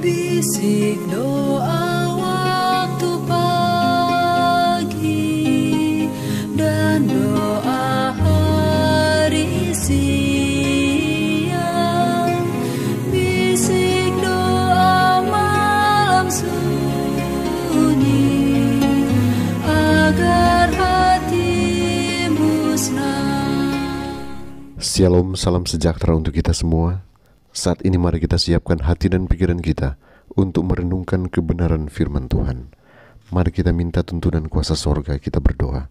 Bisik doa waktu pagi dan doa hari siang. Bisik doa malam sunyi agar hati musnah. Shalom, salam sejahtera untuk kita semua. Saat ini mari kita siapkan hati dan pikiran kita untuk merenungkan kebenaran firman Tuhan. Mari kita minta tuntunan kuasa sorga, kita berdoa.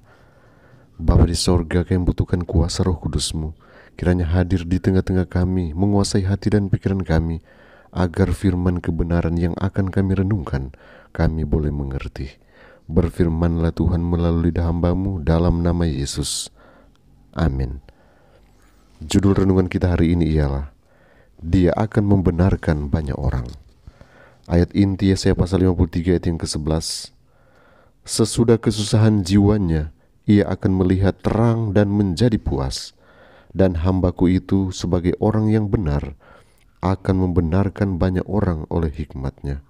Bapa di sorga, kami butuhkan kuasa roh kudusmu. Kiranya hadir di tengah-tengah kami, menguasai hati dan pikiran kami, agar firman kebenaran yang akan kami renungkan, kami boleh mengerti. Berfirmanlah Tuhan melalui lidah hambamu dalam nama Yesus. Amin. Judul renungan kita hari ini ialah dia akan membenarkan banyak orang. Ayat inti Yesaya pasal 53 ayat yang ke-11. Sesudah kesusahan jiwanya, ia akan melihat terang dan menjadi puas. Dan hambaku itu sebagai orang yang benar, akan membenarkan banyak orang oleh hikmatnya.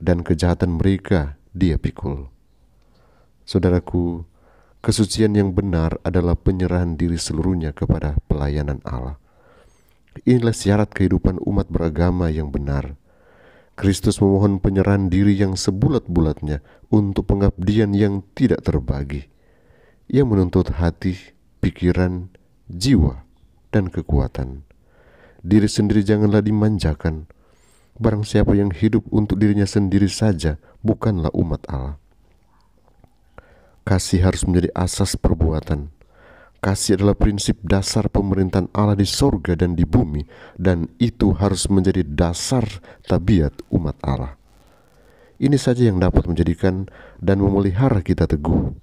Dan kejahatan mereka dia pikul. Saudaraku, kesucian yang benar adalah penyerahan diri seluruhnya kepada pelayanan Allah. Inilah syarat kehidupan umat beragama yang benar. Kristus memohon penyerahan diri yang sebulat-bulatnya untuk pengabdian yang tidak terbagi. Ia menuntut hati, pikiran, jiwa, dan kekuatan. Diri sendiri janganlah dimanjakan. Barang siapa yang hidup untuk dirinya sendiri saja, bukanlah umat Allah. Kasih harus menjadi asas perbuatan Kasih adalah prinsip dasar pemerintahan Allah di sorga dan di bumi, dan itu harus menjadi dasar tabiat umat Allah. Ini saja yang dapat menjadikan dan memelihara kita teguh.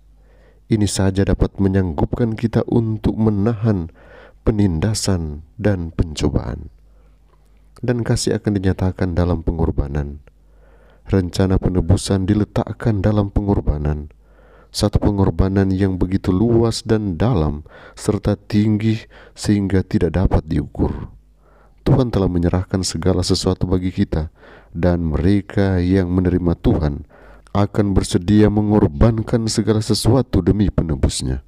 Ini saja dapat menyanggupkan kita untuk menahan penindasan dan pencobaan. Dan kasih akan dinyatakan dalam pengorbanan. Rencana penebusan diletakkan dalam pengorbanan satu pengorbanan yang begitu luas dan dalam serta tinggi sehingga tidak dapat diukur. Tuhan telah menyerahkan segala sesuatu bagi kita dan mereka yang menerima Tuhan akan bersedia mengorbankan segala sesuatu demi penebusnya.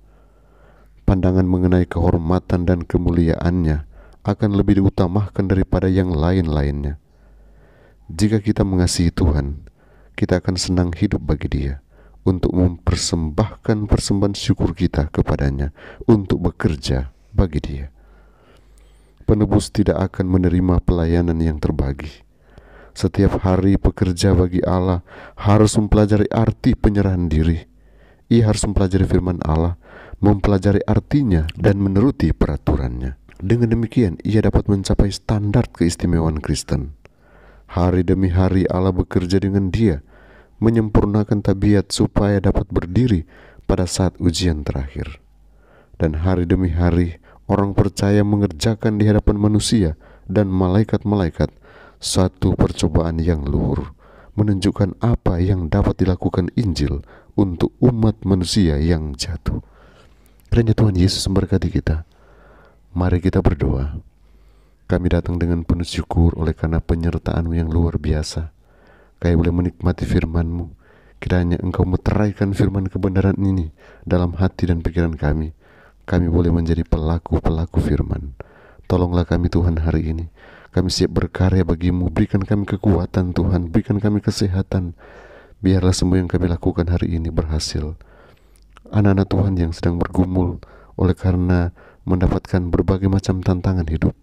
Pandangan mengenai kehormatan dan kemuliaannya akan lebih diutamakan daripada yang lain-lainnya. Jika kita mengasihi Tuhan, kita akan senang hidup bagi Dia untuk mempersembahkan persembahan syukur kita kepadanya untuk bekerja bagi dia. Penebus tidak akan menerima pelayanan yang terbagi. Setiap hari pekerja bagi Allah harus mempelajari arti penyerahan diri. Ia harus mempelajari firman Allah, mempelajari artinya dan menuruti peraturannya. Dengan demikian ia dapat mencapai standar keistimewaan Kristen. Hari demi hari Allah bekerja dengan dia – menyempurnakan tabiat supaya dapat berdiri pada saat ujian terakhir. Dan hari demi hari, orang percaya mengerjakan di hadapan manusia dan malaikat-malaikat satu percobaan yang luhur, menunjukkan apa yang dapat dilakukan Injil untuk umat manusia yang jatuh. Kiranya Tuhan Yesus memberkati kita. Mari kita berdoa. Kami datang dengan penuh syukur oleh karena penyertaan yang luar biasa kami boleh menikmati firman-Mu. Kiranya Engkau meteraikan firman kebenaran ini dalam hati dan pikiran kami. Kami boleh menjadi pelaku-pelaku firman. Tolonglah kami Tuhan hari ini. Kami siap berkarya bagimu. Berikan kami kekuatan Tuhan. Berikan kami kesehatan. Biarlah semua yang kami lakukan hari ini berhasil. Anak-anak Tuhan yang sedang bergumul oleh karena mendapatkan berbagai macam tantangan hidup.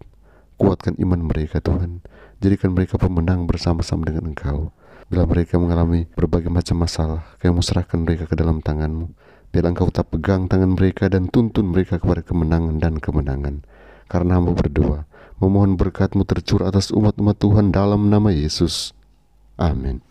Kuatkan iman mereka Tuhan. Jadikan mereka pemenang bersama-sama dengan Engkau. Bila mereka mengalami berbagai macam masalah, kamu serahkan mereka ke dalam tanganmu. Biar engkau tak pegang tangan mereka dan tuntun mereka kepada kemenangan dan kemenangan. Karena hamba berdoa, memohon berkatmu tercur atas umat-umat Tuhan dalam nama Yesus. Amin.